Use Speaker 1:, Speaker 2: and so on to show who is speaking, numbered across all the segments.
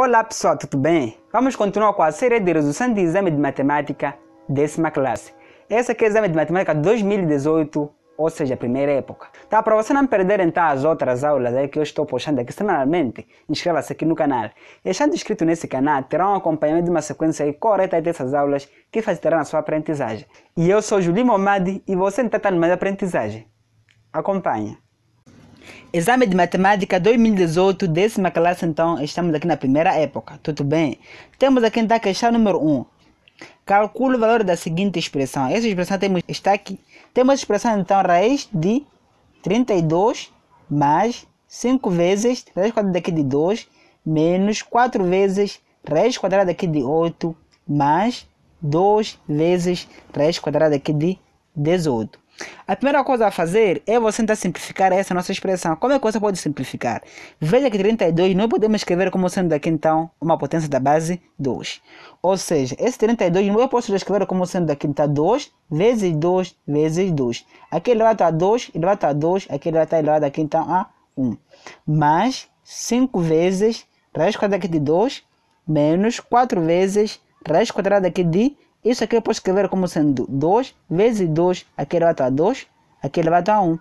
Speaker 1: Olá pessoal, tudo bem? Vamos continuar com a série de resolução de exame de matemática décima classe. Esse aqui é o exame de matemática 2018, ou seja, a primeira época. Tá, para você não perder então as outras aulas aí que eu estou postando aqui semanalmente, inscreva-se aqui no canal. E estando inscrito nesse canal, terá um acompanhamento de uma sequência aí correta dessas aulas que facilitarão a sua aprendizagem. E eu sou Julinho Momadi e você está no meio da aprendizagem. Acompanhe. Exame de Matemática 2018, décima classe, então, estamos aqui na primeira época, tudo bem? Temos aqui então a questão número 1. Calcule o valor da seguinte expressão. Essa expressão temos, está aqui. Temos a expressão, então, raiz de 32 mais 5 vezes raiz quadrada aqui de 2, menos 4 vezes raiz quadrada aqui de 8, mais 2 vezes raiz quadrada aqui de 18. A primeira coisa a fazer é você tentar simplificar essa nossa expressão. Como é que você pode simplificar? Veja que 32 não podemos escrever como sendo aqui então uma potência da base 2. Ou seja, esse 32 não eu posso escrever como sendo aqui então tá 2 vezes 2 vezes 2. Aqui ele vai a tá 2, vai a tá 2, aqui ele vai estar elevado aqui então a 1. Mais 5 vezes raiz quadrada aqui de 2, menos 4 vezes raiz quadrada aqui de 2 isso aqui eu posso escrever como sendo 2 vezes 2, aqui elevado a 2, aqui elevado a 1. Um.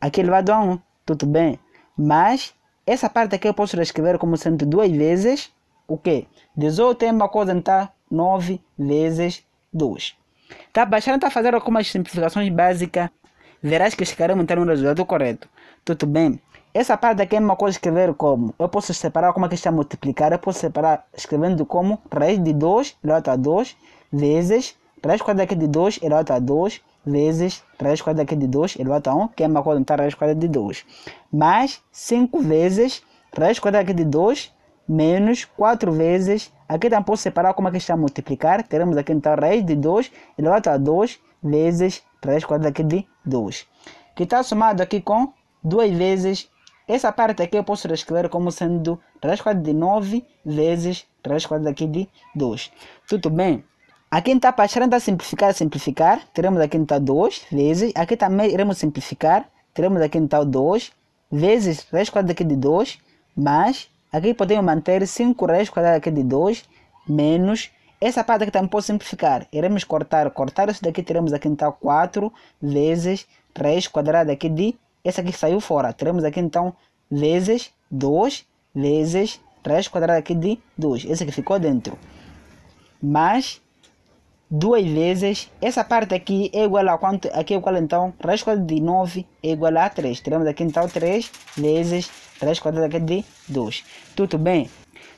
Speaker 1: Aqui elevado a 1, um, tudo bem. Mas essa parte aqui eu posso escrever como sendo 2 vezes o quê? 18 é uma coisa, então 9 vezes 2. Tá baixando a fazer algumas simplificações básicas. Verás que chegaremos então no resultado correto. Tudo bem. Essa parte aqui é uma coisa escrever como. Eu posso separar como é que está multiplicar. Eu posso separar escrevendo como raiz de 2 elevado a 2 vezes 3 quadrado de 2 elevado a 2 vezes 3 quadrado de 2 elevado a 1, que é uma coisa conta tá está 3 quadrado de 2, mais 5 vezes 3 quadrado de 2 menos 4 vezes, aqui também posso separar como é que está a multiplicar, teremos aqui então raiz de 2 elevado a 2 vezes 3 quadrado de 2, que está somado aqui com 2 vezes, essa parte aqui eu posso escrever como sendo 3 quadrado de 9 vezes 3 quadrado de 2, tudo bem? Aqui em etapa está simplificar, simplificar, teremos aqui então 2 vezes. Aqui também iremos simplificar, teremos aqui então 2 vezes raiz quadrada aqui de 2, mais aqui podemos manter 5 raiz quadrada aqui de 2, menos essa parte aqui também posso simplificar. Iremos cortar, cortar isso daqui, teremos aqui então 4 vezes raiz quadrada aqui de, essa aqui saiu fora, teremos aqui então vezes 2 vezes raiz quadrada aqui de 2, esse aqui ficou dentro. Mais duas vezes. Essa parte aqui é igual a quanto? Aqui é igual então, raiz quadrada de 9 é igual a 3. Teremos aqui então 3 vezes raiz quadrada de 2. Tudo bem?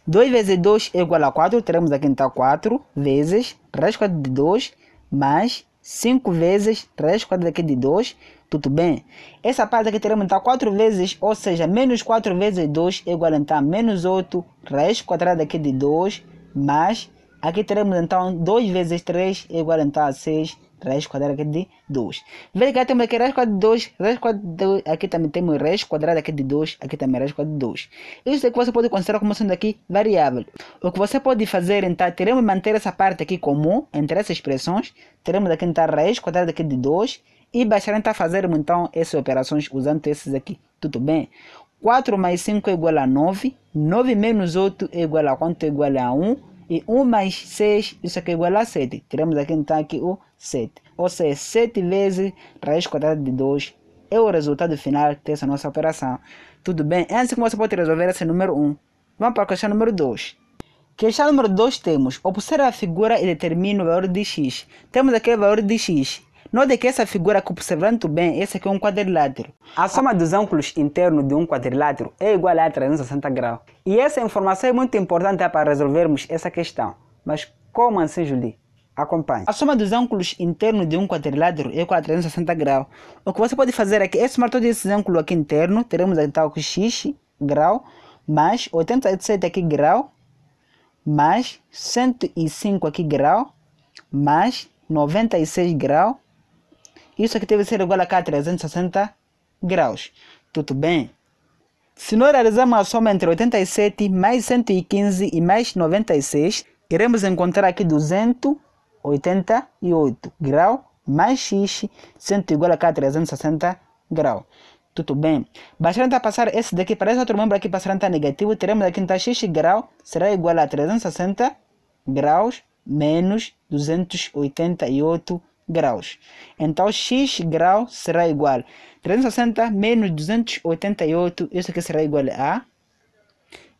Speaker 1: 2 vezes 2 é igual a 4. Teremos aqui então 4 vezes raiz quadrada de 2 mais 5 vezes raiz quadrada aqui de 2. Tudo bem? Essa parte aqui teremos então 4 vezes, ou seja, menos 4 vezes 2 é igual a então, menos 8 raiz quadrada aqui de 2 mais Aqui teremos então 2 vezes 3 igual então, a 6 raiz quadrada de 2. Veja que temos aqui raiz quadrada de 2, raiz quadrada de 2, aqui também temos raiz quadrada aqui de 2, aqui também raiz quadrada de 2. Isso é que você pode considerar como sendo aqui variável. O que você pode fazer então, teremos manter essa parte aqui comum entre essas expressões, teremos aqui então raiz quadrada aqui de 2 e baixar então fazermos então essas operações usando esses aqui, tudo bem? 4 mais 5 é igual a 9, 9 menos 8 é igual a quanto? É igual a 1. E 1 mais 6, isso aqui é igual a 7. Tiramos aqui então aqui o 7. Ou seja, 7 vezes raiz quadrada de 2 é o resultado final dessa nossa operação. Tudo bem? É assim que você pode resolver esse número 1. Vamos para a questão número 2. Questão número 2 temos. Observe a figura e determine o valor de x. Temos aqui o valor de x. Note que essa figura que observando bem, esse aqui é um quadrilátero. A soma dos ângulos internos de um quadrilátero é igual a 360 graus. E essa informação é muito importante é, para resolvermos essa questão. Mas como assim, Julie? Acompanhe. A soma dos ângulos internos de um quadrilátero é igual a 360 graus. O que você pode fazer é que esse somar todo ângulo aqui interno, teremos então x grau mais 87 aqui grau mais 105 aqui grau mais 96 grau isso aqui deve ser igual a 360 graus. Tudo bem? Se nós realizarmos a soma entre 87 mais 115 e mais 96, iremos encontrar aqui 288 graus mais x, sendo igual a 360 graus. Tudo bem? Bastante tá passar esse daqui para esse outro membro aqui passar está negativo, teremos aqui então x grau será igual a 360 graus menos 288 graus. Então, x grau será igual a 360 menos 288, isso aqui será igual a...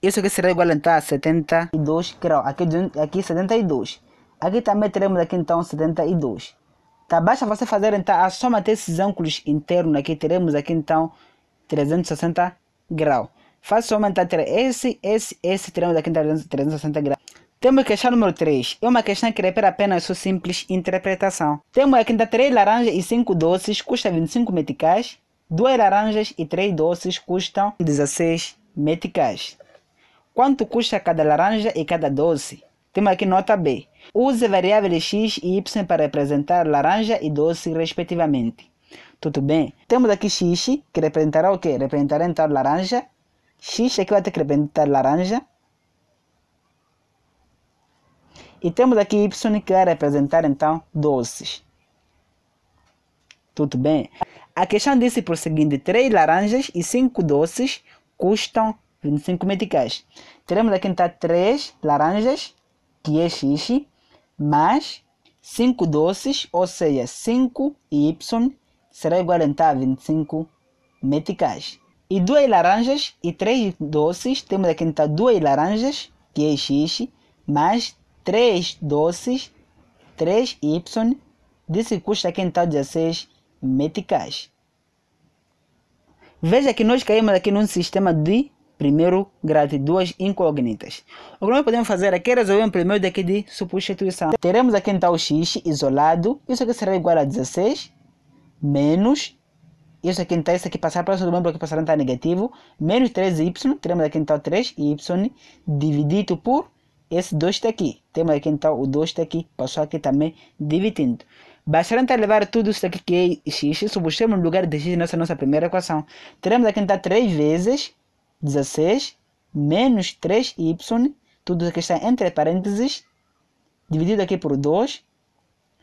Speaker 1: Isso aqui será igual então, a 72 graus. Aqui, aqui 72. Aqui também teremos aqui então 72. Tá, basta você fazer então a soma desses ângulos internos aqui. Teremos aqui então 360 graus. Faço soma então esse, esse, esse. Teremos aqui então 360 graus. Temos questão número 3. É uma questão que requer apenas sua simples interpretação. Temos aqui ainda 3 laranjas e 5 doces custa 25 meticais. 2 laranjas e 3 doces custam 16 meticais. Quanto custa cada laranja e cada doce? Temos aqui nota B. Use variáveis x e y para representar laranja e doce, respectivamente. Tudo bem? Temos aqui x, que representará o quê? Representará então laranja. x aqui é vai ter que representar laranja. E temos aqui Y que vai representar então doces. Tudo bem? A questão disse por seguinte: 3 laranjas e 5 doces custam 25 meticais. Teremos aqui então 3 laranjas, que é x, mais 5 doces, ou seja, 5 y será igual então a 25 meticais. E 2 laranjas e 3 doces, temos aqui então 2 laranjas, que é x, mais 3 doces, 3 Y, disse que custa quintal então, 16 meticais. Veja que nós caímos aqui num sistema de primeiro grau de duas incógnitas. O que nós podemos fazer aqui é resolver um primeiro daqui de substituição. Teremos aqui então x isolado, isso aqui será igual a 16 menos isso aqui então, isso aqui passar para o segundo membro que passará então negativo, menos 3y, teremos aqui então 3y dividido por esse 2 está aqui. Temos aqui então o 2 está aqui. Passou aqui também dividindo. Bastante levar tudo isso aqui que é x, substituímos no lugar de x nessa nossa primeira equação. Teremos aqui então 3 vezes 16 menos 3y, tudo isso aqui está entre parênteses, dividido aqui por 2,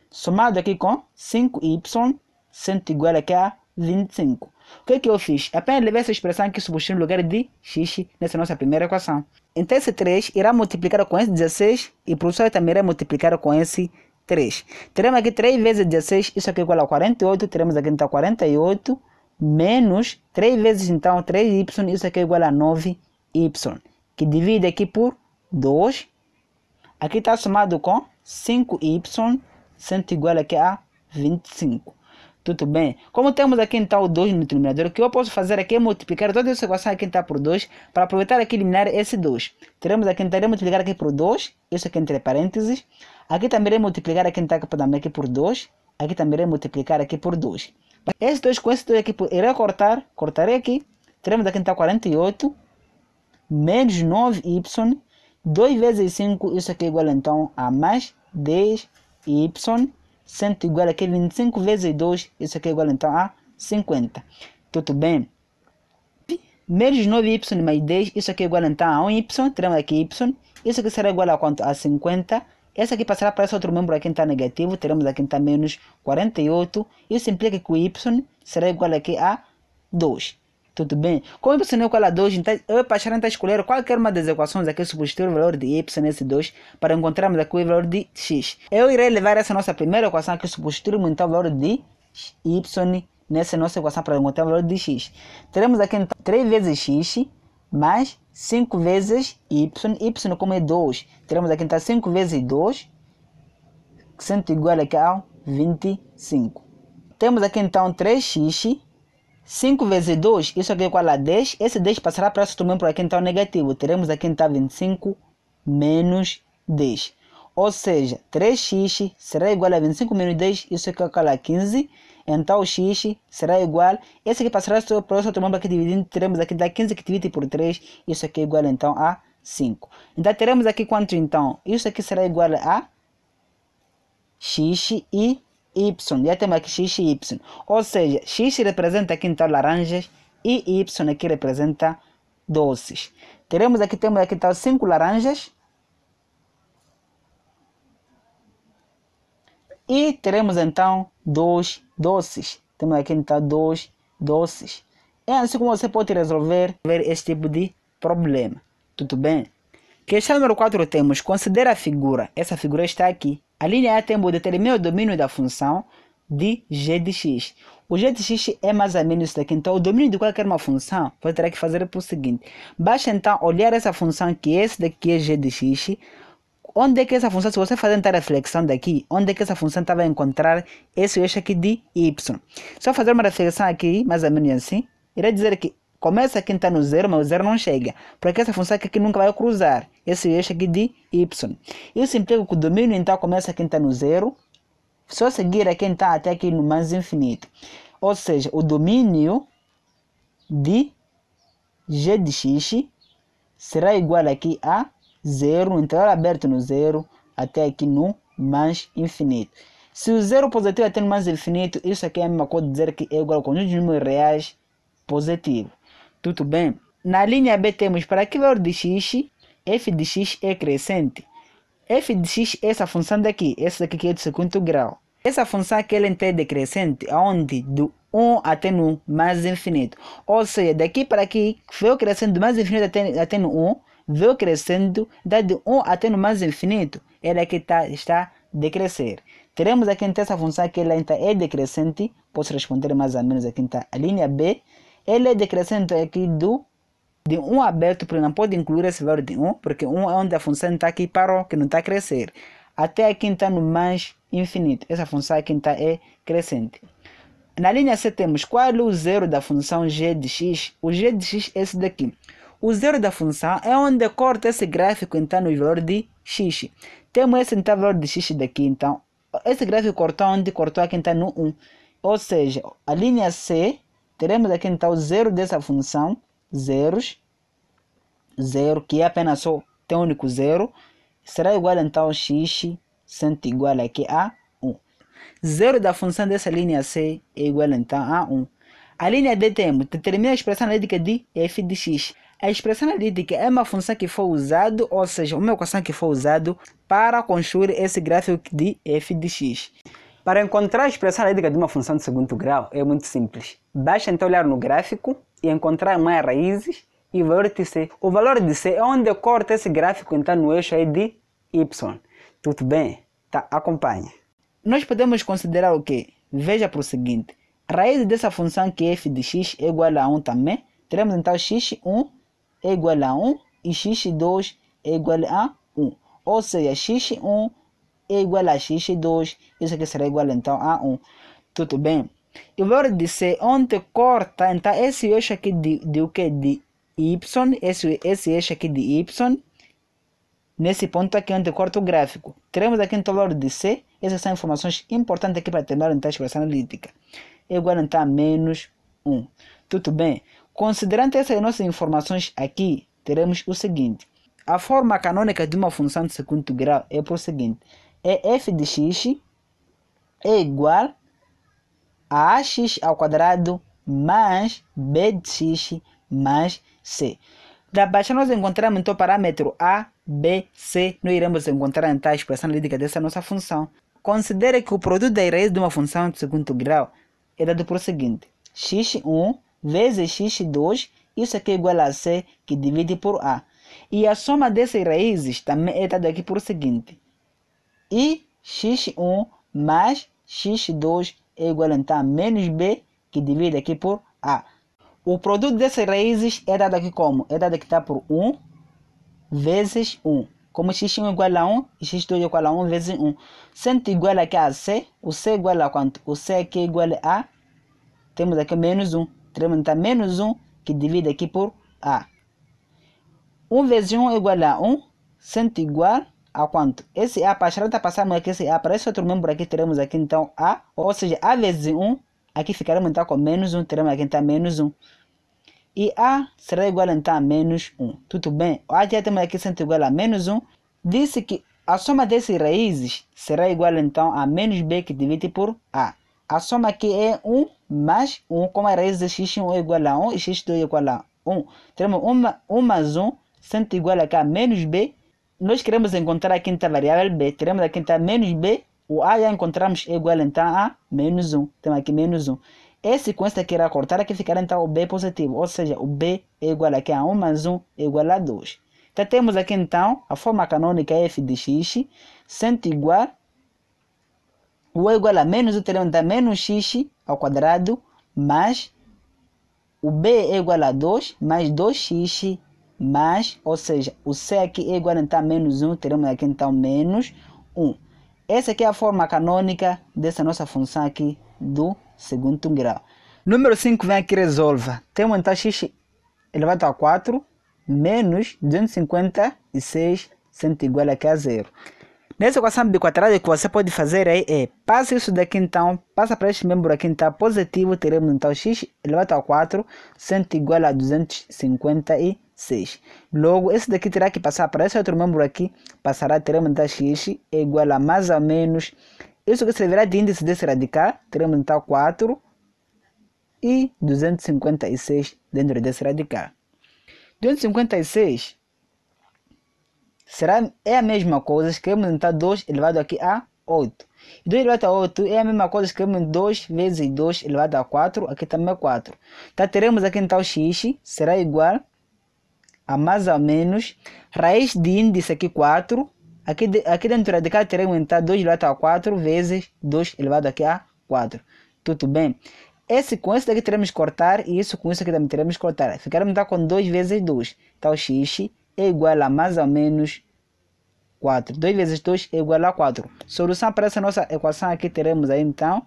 Speaker 1: somado aqui com 5y, sendo igual aqui a 25. O que, é que eu fiz? Apenas levei essa expressão que substitui no lugar de x nessa nossa primeira equação. Então esse 3 irá multiplicar com esse 16 e o isso também irá multiplicar com esse 3. Teremos aqui 3 vezes 16, isso aqui é igual a 48, teremos aqui então 48 menos 3 vezes então 3y, isso aqui é igual a 9y, que divide aqui por 2. Aqui está somado com 5y, sendo igual aqui a 25. Tudo bem? Como temos aqui então o 2 no denominador, o que eu posso fazer aqui é multiplicar toda essa equação aqui está então, por 2 para aproveitar e eliminar esse 2. Teremos aqui então, irei multiplicar aqui por 2, isso aqui entre parênteses. Aqui também irei multiplicar aqui então aqui por 2, aqui também irei multiplicar aqui por 2. Esse 2 com esse 2 aqui, irei cortar, cortarei aqui. Teremos aqui então 48 menos 9y, 2 vezes 5, isso aqui é igual então a mais 10y 100 igual é então a 25 vezes 2, isso aqui é igual então a 50. Tudo bem? Menos 9y mais 10, isso aqui é igual então a 1y, teremos aqui y. Isso aqui será igual a quanto? A 50. Essa aqui passará para esse outro membro aqui está negativo, teremos aqui está então menos 48. Isso implica que o y será igual aqui a 2. Tudo bem? Com y igual a 2, então tá, eu passarei a tá escolher qualquer uma das equações aqui substituir o valor de y nesse 2 para encontrarmos aqui o valor de x. Eu irei levar essa nossa primeira equação aqui substituir então o valor de y nessa nossa equação para encontrar o valor de x. Teremos aqui então 3 vezes x mais 5 vezes y, y como é 2. Teremos aqui então 5 vezes 2, sendo igual a 25. Temos aqui então 3x 5 vezes 2, isso aqui é igual a 10. Esse 10 passará para esse também para quintal então, negativo. Teremos aqui então 25 menos 10. Ou seja, 3x será igual a 25 menos 10, isso aqui é igual a 15. Então x será igual, esse aqui passará para o outro membro aqui dividindo, teremos aqui da então, 15 que divide por 3, isso aqui é igual então a 5. Então teremos aqui quanto então? Isso aqui será igual a x e y. Já temos aqui x e y. Ou seja, x representa aqui então laranjas e y aqui representa doces. Teremos aqui, temos aqui então 5 laranjas. E teremos então dois doces. Temos aqui então dois doces. É assim como você pode resolver este tipo de problema. Tudo bem? Questão número 4 temos, considera a figura. Essa figura está aqui. A linha né, A tempo determina o domínio da função de g de x. O g de x é mais ou menos isso daqui. Então, o domínio de qualquer uma função, você terá que fazer o seguinte. Basta, então, olhar essa função que é esse daqui é g de x. Onde é que essa função, se você fazer uma reflexão daqui, onde é que essa função estava tá, a encontrar esse eixo aqui de y? Só fazer uma reflexão aqui, mais ou menos assim, irá dizer que Começa aqui está no zero, mas o zero não chega. Porque essa função aqui, aqui nunca vai cruzar. Esse eixo aqui de y. Isso implica que o domínio então começa aqui está no zero. Só seguir aqui é está até aqui no mais infinito. Ou seja, o domínio de g de x será igual aqui a zero, integral então, é aberto no zero, até aqui no mais infinito. Se o zero positivo é até no mais infinito, isso aqui é a mesma coisa dizer que é igual ao conjunto de números reais positivo. Tudo bem? Na linha B temos para que valor de x, f de x é crescente. f de x é essa função daqui, essa daqui que é de segundo grau. Essa função que ela é decrescente, onde do 1 até no mais infinito. Ou seja, daqui para aqui, veio crescendo do mais infinito até, até no 1, veio crescendo, da de 1 até no mais infinito, ela aqui tá, está decrescer. Teremos aqui então essa função que ela é decrescente, posso responder mais ou menos aqui então a linha B ele é decrescente aqui do de 1 um aberto, porque não pode incluir esse valor de 1, um, porque 1 um é onde a função está aqui parou, que não está a crescer. Até aqui está então, no mais infinito. Essa função aqui está então, é crescente. Na linha C temos qual é o zero da função g de x? O g de x é esse daqui. O zero da função é onde corta esse gráfico então no valor de x. Temos esse então valor de x daqui então. Esse gráfico cortou onde cortou aqui então no 1. Ou seja, a linha C Teremos aqui então zero dessa função, zeros, zero, que é apenas só tem um único zero, será igual então x sendo igual aqui a 1. Zero da função dessa linha c é igual então a 1. A linha D temos, determina a expressão analítica de f de x. A expressão analítica é uma função que foi usada, ou seja, uma equação que foi usada para construir esse gráfico de f de x. Para encontrar a expressão analítica de uma função de segundo grau é muito simples. Basta então olhar no gráfico e encontrar mais raízes e valor de C. O valor de C é onde corta esse gráfico então no eixo aí de Y. Tudo bem? Tá, acompanha. Nós podemos considerar o que? Veja para o seguinte. A raiz dessa função que é f de x é igual a 1 também. Teremos então x1 é igual a 1 e x2 é igual a 1. Ou seja, x1 é igual a x2, isso aqui será igual então a 1. Tudo bem? E valor de C, onde corta, então esse eixo aqui de, de o que? De Y, esse, esse eixo aqui de Y, nesse ponto aqui onde corta o gráfico. Teremos aqui então o valor de C, essas são informações importantes aqui para terminar então a expressão analítica. É igual então a menos 1. Tudo bem? Considerando essas nossas informações aqui, teremos o seguinte. A forma canônica de uma função de segundo grau é por seguinte é f de x é igual a ax ao quadrado mais b de x mais c. Da baixa nós encontramos então o parâmetro a, b, c. Nós iremos encontrar então a expressão analítica dessa nossa função. Considere que o produto da raiz de uma função de segundo grau é dado por seguinte. x1 vezes x2, isso aqui é igual a c, que divide por a. E a soma dessas raízes também é dada aqui por seguinte e x1 mais x2 é igual a tá menos b que divide aqui por a. O produto dessas raízes é dado aqui como? É dado aqui tá por 1 vezes 1. Como x1 é igual a 1 e x2 é igual a 1 vezes 1. Sendo igual aqui a c, o c é igual a quanto? O c aqui é igual a a. temos aqui menos 1. Teremos então tá menos 1 que divide aqui por a. 1 vezes 1 é igual a 1, sendo igual a quanto? Esse A tá passando, passamos aqui, esse A para esse outro membro aqui, teremos aqui então A, ou seja, A vezes 1, aqui ficaremos então com menos 1, teremos aqui então menos 1. E A será igual então a menos 1, tudo bem? A já temos aqui sendo igual a menos 1, disse que a soma dessas raízes será igual então a menos B que divide por A. A soma aqui é 1 mais 1, como a raiz de x1 é igual a 1 e x2 é igual a 1. Teremos 1 mais 1, sendo igual a menos B nós queremos encontrar a quinta variável b, teremos a quinta menos b, o a já encontramos é igual então a menos 1, temos aqui menos 1. Essa sequência que irá cortar aqui ficará então o b positivo, ou seja, o b é igual aqui a 1 mais 1 é igual a 2. Então temos aqui então a forma canônica f de x sendo igual o é igual a menos, o teremos então menos x ao quadrado mais o b é igual a 2 mais 2x mas, ou seja, o C aqui é igual a então, menos 1, teremos aqui então menos 1. Essa aqui é a forma canônica dessa nossa função aqui do segundo grau. Número 5 vem aqui resolva. Temos então x elevado a 4 menos 256 sendo igual aqui a zero. Nessa equação biquadrada é que você pode fazer aí é, passa isso daqui então, passa para este membro aqui então, positivo, teremos então x elevado a 4, sendo igual a 256. Logo, esse daqui terá que passar para esse outro membro aqui, passará, teremos então x é igual a mais ou menos, isso que servirá de índice desse radical, teremos então 4 e 256 dentro desse radical. 256 será, é a mesma coisa, escrevemos então 2 elevado aqui a 8. 2 elevado a 8 é a mesma coisa, escrevemos 2 vezes 2 elevado a 4, aqui também é 4. Então tá, teremos aqui então x, será igual a mais ou menos raiz de índice aqui 4. Aqui, de, aqui dentro de cá teremos então 2 elevado a 4 vezes 2 elevado aqui a 4. Tudo bem? Esse com esse daqui teremos que cortar e isso com isso aqui também teremos que cortar. Ficaremos então com 2 vezes 2. Então x é igual a mais ou menos 4. 2 vezes 2 é igual a 4. Solução para essa nossa equação aqui teremos aí então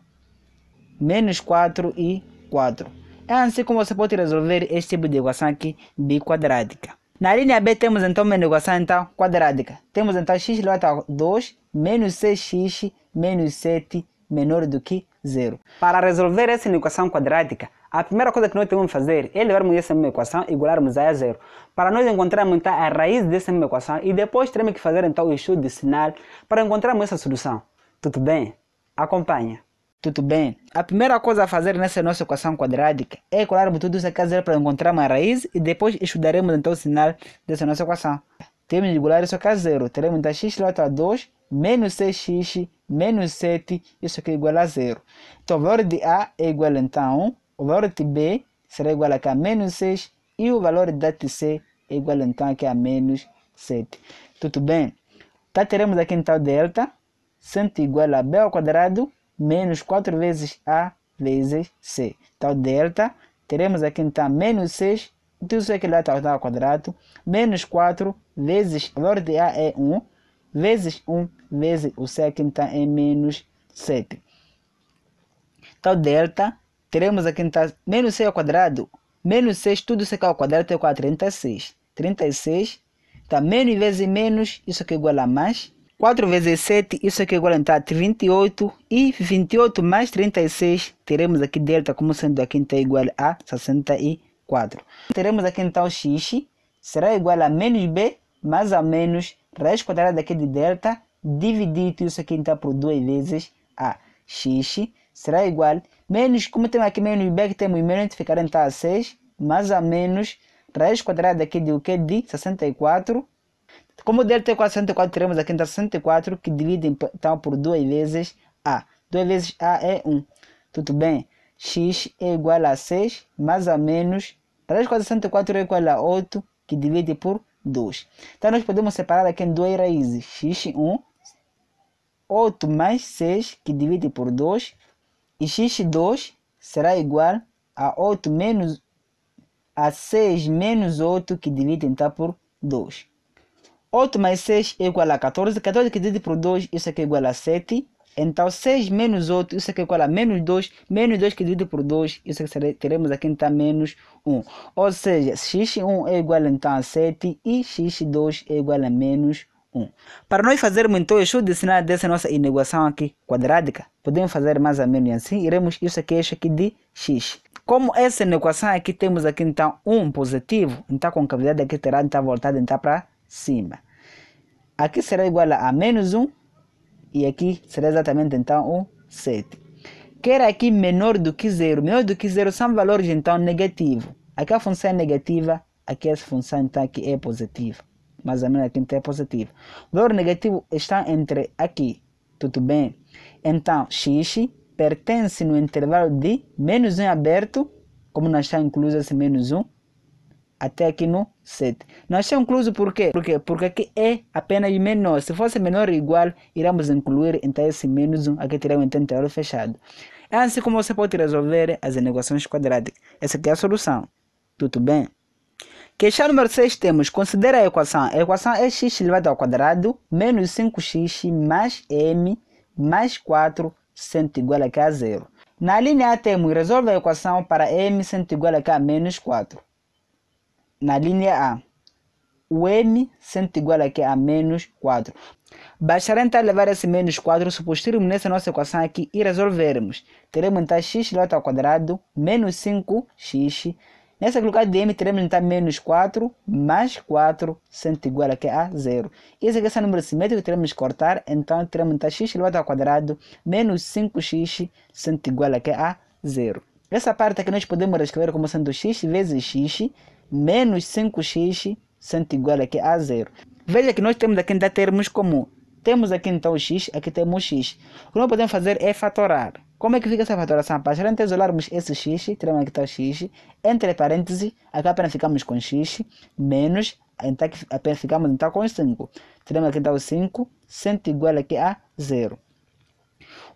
Speaker 1: menos 4 e 4. É assim como você pode resolver este tipo de equação aqui biquadrática. Na linha B temos então uma equação então quadrática. Temos então x igual a 2 menos 6x menos 7 menor do que zero. Para resolver essa equação quadrática, a primeira coisa que nós temos que fazer é levarmos essa mesma equação e igualarmos a zero. Para nós encontrarmos então, a raiz dessa mesma equação e depois teremos que fazer então o estudo de sinal para encontrarmos essa solução. Tudo bem? Acompanha. Tudo bem. A primeira coisa a fazer nessa nossa equação quadrática é igualarmos tudo isso aqui a zero para encontrarmos a raiz e depois estudaremos então o sinal dessa nossa equação. Temos de igualar isso aqui a zero. Teremos então x elevado a 2 menos 6x menos 7, isso aqui é igual a zero. Então o valor de A é igual então a 1 o valor de B será igual a menos 6 e o valor da TC é igual então a menos 7. Tudo bem? Então teremos aqui então delta, sendo igual a B ao quadrado menos 4 vezes A vezes C. Então delta, teremos aqui então menos 6, tudo isso aqui lá está ao quadrado, menos 4 vezes, o valor de A é 1, vezes 1 vezes o C aqui então é menos 7. Então delta teremos aqui então menos 6 ao quadrado, menos 6, tudo isso aqui ao quadrado é 4, 36. 36, então menos vezes menos, isso aqui é igual a mais. 4 vezes 7, isso aqui é igual a então, 28. E 28 mais 36, teremos aqui delta como sendo aqui então igual a 64. Teremos aqui então x, será igual a menos b mais ou menos raiz quadrada aqui de delta dividido isso aqui então por 2 vezes a. x será igual a Menos, como tem aqui menos b que temos menos, ficará então a 6, mais a menos, raiz quadrada aqui de o que? De 64. Como delta é igual a 64, teremos aqui então 64, que divide então por 2 vezes a. 2 vezes a é 1. Tudo bem? x é igual a 6, mais a menos, raiz quadrada de 64 é igual a 8, que divide por 2. Então, nós podemos separar aqui em duas raízes, x1, 8 mais 6, que divide por 2, x2 será igual a 8 menos a 6 menos 8 que divide então tá por 2. 8 mais 6 é igual a 14. 14 que divide por 2, isso aqui é igual a 7. Então, 6 menos 8, isso aqui é igual a menos 2. Menos 2 que divide por 2, isso aqui será, teremos aqui então menos 1. Ou seja, x1 é igual então a 7 e x2 é igual a menos 1. Hum. Para nós fazermos então o de sinal dessa nossa inequação aqui quadrática, podemos fazer mais ou menos assim, iremos isso aqui, isso aqui de x. Como essa inequação aqui temos aqui então 1 um positivo, então a concavidade aqui terá então voltada então para cima. Aqui será igual a menos 1 e aqui será exatamente então o 7. Quer aqui menor do que zero, menor do que zero são valores então negativos. Aqui a função é negativa, aqui essa função então aqui é positiva mais ou menos aqui no é positivo. O valor negativo está entre aqui, tudo bem? Então, x pertence no intervalo de menos 1 aberto, como não está incluso esse menos 1, até aqui no 7. Não está incluso por quê? Porque aqui é apenas menor. Se fosse menor ou igual, iremos incluir então esse menos 1, aqui terá então um intervalo fechado. É assim como você pode resolver as equações quadráticas. Essa aqui é a solução. Tudo bem? Questão número 6 temos, considera a equação. A equação é x elevado ao quadrado menos 5x mais m mais 4 sendo igual a k a zero. Na linha A temos, resolve a equação para m sendo igual a k menos 4. Na linha A, o m sendo igual a k então a menos 4. Bastará então levar esse menos 4, supostirmos nessa nossa equação aqui e resolvermos. Teremos então x elevado ao quadrado menos 5x mais Nessa colocada de M, teremos então menos 4 mais 4 sendo igual que a zero. Esse aqui é o número simétrico que teremos que cortar. Então, teremos então x elevado ao quadrado menos 5x sendo igual que a zero. Essa parte aqui nós podemos escrever como sendo x vezes x menos 5x sendo igual que a zero. Veja que nós temos aqui ainda termos como temos aqui então o x, aqui temos o x. O que nós podemos fazer é fatorar. Como é que fica essa fatoração? Para então, isolarmos esse x, teremos aqui está o x, entre parênteses, aqui apenas ficamos com x, menos, então, apenas ficamos então com 5. Teremos aqui então o 5, sendo igual aqui a zero.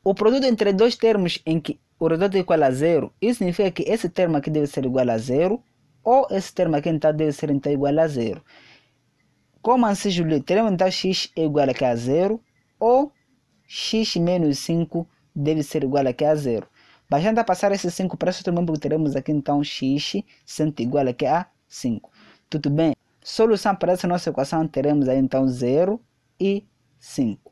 Speaker 1: O produto entre dois termos em que o resultado é igual a zero, isso significa que esse termo aqui deve ser igual a zero, ou esse termo aqui então deve ser então igual a zero. Como assim, Julio? Teremos então x é igual a zero ou x menos 5 deve ser igual a zero. Bastante tá passar esse 5 para esse outro membro que teremos aqui então x sendo igual a 5. Tudo bem? Solução para essa nossa equação teremos aí então 0 e 5.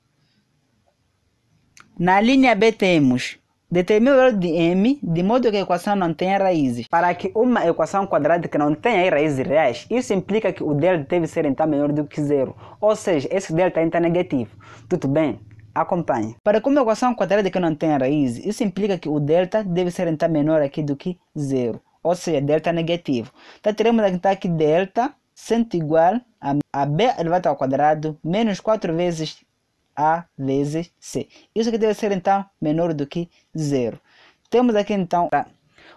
Speaker 1: Na linha B temos Determine o valor de m de modo que a equação não tenha raízes. Para que uma equação quadrática não tenha raízes reais, isso implica que o delta deve ser então menor do que zero, ou seja, esse delta então é negativo. Tudo bem? Acompanhe. Para que uma equação quadrática não tenha raízes, isso implica que o delta deve ser então menor aqui do que zero, ou seja, delta negativo. Então teremos então aqui delta sendo igual a, a b elevado ao quadrado menos 4 vezes a vezes C. Isso que deve ser então menor do que zero. Temos aqui então tá.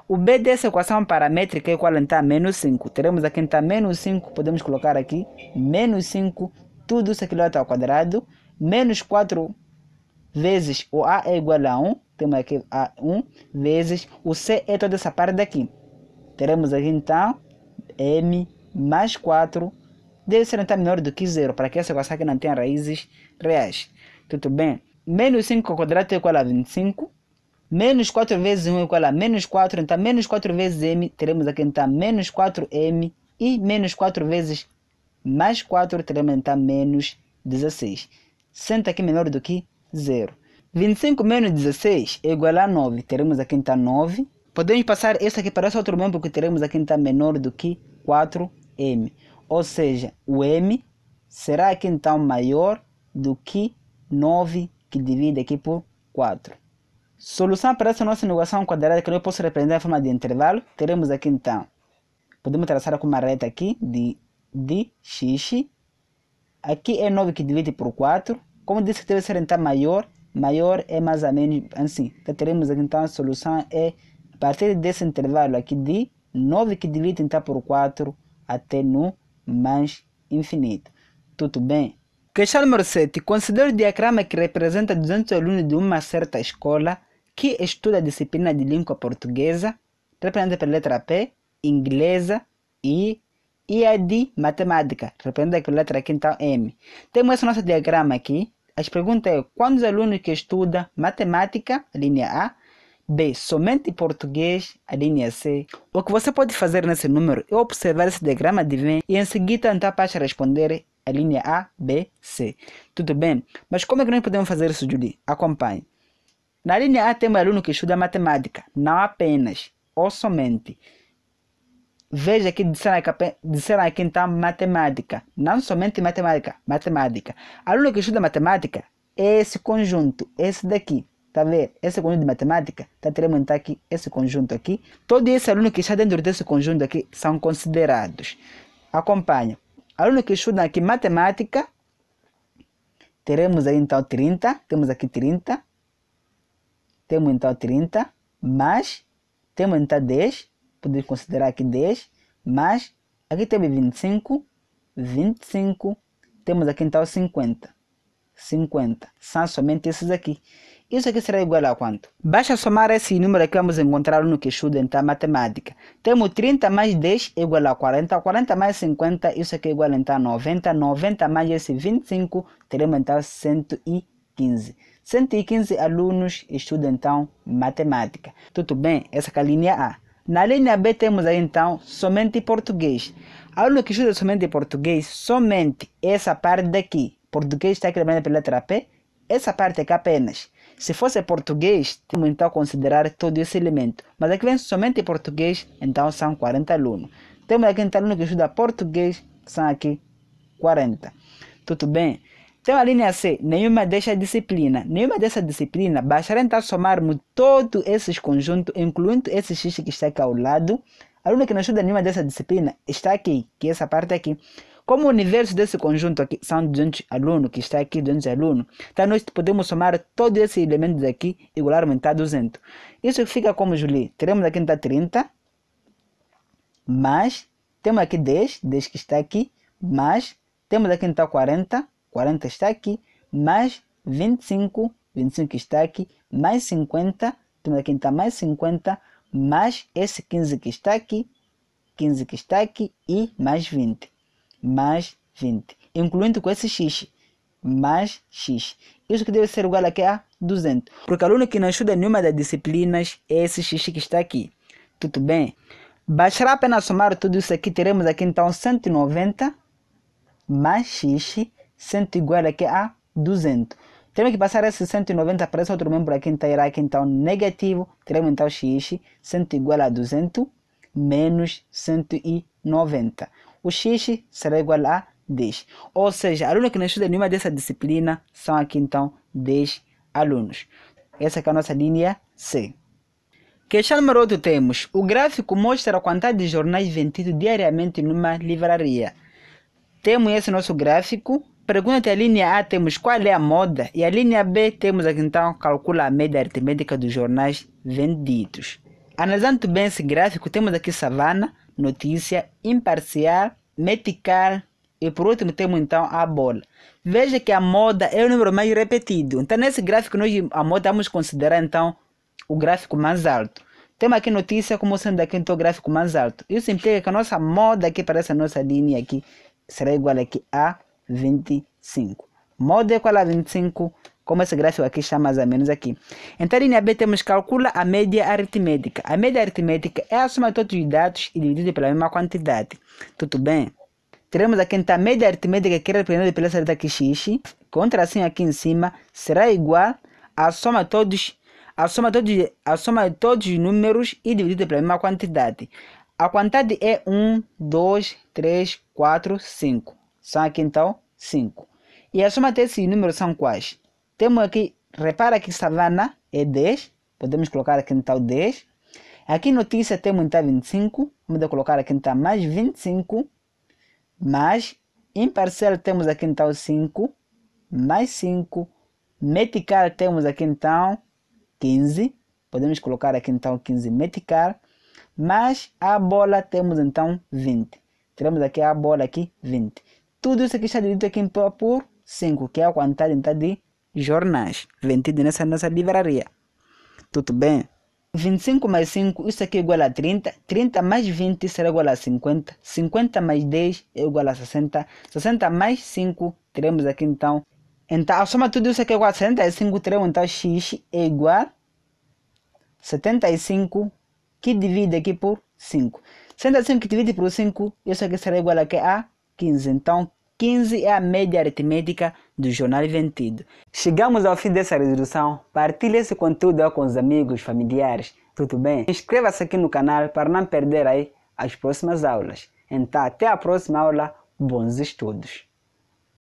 Speaker 1: o B dessa equação paramétrica é igual é então a menos 5. Teremos aqui então menos 5, podemos colocar aqui menos 5, tudo isso aqui lá está ao quadrado, menos 4 vezes o A é igual a 1, temos aqui A 1, vezes o C é toda essa parte daqui. Teremos aqui então M mais 4 deve ser então menor do que zero, para que essa equação aqui não tenha raízes reais. Tudo bem? Menos 5 ao quadrado é igual a 25. Menos 4 vezes 1 é igual a menos 4. Então, menos 4 vezes m, teremos aqui então menos 4m. E menos 4 vezes mais 4, teremos então menos 16. Senta aqui menor do que 0. 25 menos 16 é igual a 9. Teremos aqui então 9. Podemos passar esse aqui para esse outro membro que teremos aqui então menor do que 4m. Ou seja, o m será aqui então maior do que 9 que divide aqui por 4. Solução para essa nossa negociação quadrada que eu posso representar em forma de intervalo, teremos aqui então, podemos traçar com uma reta aqui de, de x, aqui é 9 que divide por 4, como disse que deve ser então maior, maior é mais ou menos assim, então teremos aqui então a solução é a partir desse intervalo aqui de 9 que divide então por 4 até no mais infinito. Tudo bem? número Morsetti considera o diagrama que representa 200 alunos de uma certa escola que estuda a disciplina de língua portuguesa, representada pela letra P, inglesa e e a de matemática, representada pela letra aqui então M. Temos esse nosso diagrama aqui. As perguntas é quantos alunos que estudam matemática, linha A, B, somente português, a linha C. O que você pode fazer nesse número é observar esse diagrama de Venn e em seguida tentar para responder a linha A, B, C. Tudo bem? Mas como é que nós podemos fazer isso, Julie? Acompanhe. Na linha A temos um aluno que estuda matemática, não apenas ou somente. Veja que disseram aqui então matemática, não somente matemática, matemática. Aluno que estuda matemática é esse conjunto, esse daqui. Tá vendo? Esse conjunto de matemática, tá teremos então tá aqui esse conjunto aqui. Todo esse aluno que está dentro desse conjunto aqui são considerados. Acompanha. Aluno que estuda aqui matemática, teremos aí então 30, temos aqui 30, temos então 30, mais, temos então 10, podemos considerar aqui 10, mais, aqui temos 25, 25, temos aqui então 50, 50, são somente esses aqui. Isso aqui será igual a quanto? Basta somar esse número que vamos encontrar no que estuda então matemática. Temos 30 mais 10 é igual a 40, 40 mais 50, isso aqui é igual então a 90, 90 mais esse 25, teremos então 115. 115 alunos estudam então matemática. Tudo bem? Essa é a linha A. Na linha B temos aí então somente português. Aluno que estuda somente português, somente essa parte daqui. Português está aqui também pela letra P, essa parte aqui apenas. Se fosse português, temos então considerar todo esse elemento. Mas aqui é vem somente português, então são 40 alunos. Temos aqui então aluno que estuda português, são aqui 40. Tudo bem? Então a linha C, nenhuma dessa disciplina, nenhuma dessa disciplina, bastará então somarmos todos esses conjuntos, incluindo esse x que está aqui ao lado. Aluno que não estuda nenhuma dessa disciplina, está aqui, que é essa parte aqui. Como o universo desse conjunto aqui são 200 alunos, que está aqui 200 alunos, então nós podemos somar todos esses elementos aqui, igualar aumentar 200. Isso fica como, Julie, teremos aqui então 30, mais, temos aqui 10, 10 que está aqui, mais, temos aqui então 40, 40 está aqui, mais 25, 25 que está aqui, mais 50, temos aqui então mais 50, mais esse 15 que está aqui, 15 que está aqui e mais 20 mais 20, incluindo com esse x mais x. Isso que deve ser igual aqui a 200, porque aluno que não estuda nenhuma das disciplinas é esse x que está aqui. Tudo bem? Baixará apenas somar tudo isso aqui, teremos aqui então 190 mais x, 100 igual aqui a 200. Temos que passar esse 190 para esse outro membro aqui, então irá aqui então negativo, teremos então x, 100 igual a 200 menos 190 o x será igual a 10. Ou seja, aluno que não estuda nenhuma dessa disciplina são aqui então 10 alunos. Essa é a nossa linha C. Questão número 8 temos. O gráfico mostra a quantidade de jornais vendidos diariamente numa livraria. Temos esse nosso gráfico. Pergunta a linha A temos qual é a moda e a linha B temos aqui então calcula a média aritmética dos jornais vendidos. Analisando bem esse gráfico, temos aqui savana, notícia, imparcial, metical e por último temos então a bola. Veja que a moda é o número mais repetido. Então nesse gráfico nós a moda vamos considerar então o gráfico mais alto. Temos aqui notícia como sendo aqui então o gráfico mais alto. Isso implica que a nossa moda aqui para essa nossa linha aqui será igual aqui a 25. Moda é igual a 25 como esse gráfico aqui está mais ou menos aqui. Então, na linha B temos calcula a média aritmética. A média aritmética é a soma de todos os dados e dividido pela mesma quantidade. Tudo bem? Teremos aqui então a média aritmética que é representada pela seta aqui x, contra assim aqui em cima, será igual à soma de todos a soma, de todos, a soma de todos os números e dividido pela mesma quantidade. A quantidade é 1, 2, 3, 4, 5. São aqui então 5. E a soma desses números são quais? Temos aqui, repara que savana é 10. Podemos colocar aqui então 10. Aqui notícia temos então 25. Vamos colocar aqui então mais 25. Mais imparcial temos aqui então 5. Mais 5. Metical temos aqui então 15. Podemos colocar aqui então 15 metical. Mais a bola temos então 20. Tiramos aqui a bola aqui 20. Tudo isso aqui está dividido aqui por 5, que é a quantidade então, de jornais vendidos nessa nossa livraria. Tudo bem? 25 mais 5, isso aqui é igual a 30. 30 mais 20 será igual a 50. 50 mais 10 é igual a 60. 60 mais 5, teremos aqui então. Então, a soma de tudo isso aqui é igual a 65. É teremos então x é igual a 75, que divide aqui por 5. 65 que divide por 5, isso aqui será igual a 15. Então, 15 é a média aritmética do Jornal Inventido. Chegamos ao fim dessa resolução. Partilhe esse conteúdo com os amigos, familiares. Tudo bem? Inscreva-se aqui no canal para não perder aí as próximas aulas. Então, até a próxima aula. Bons estudos!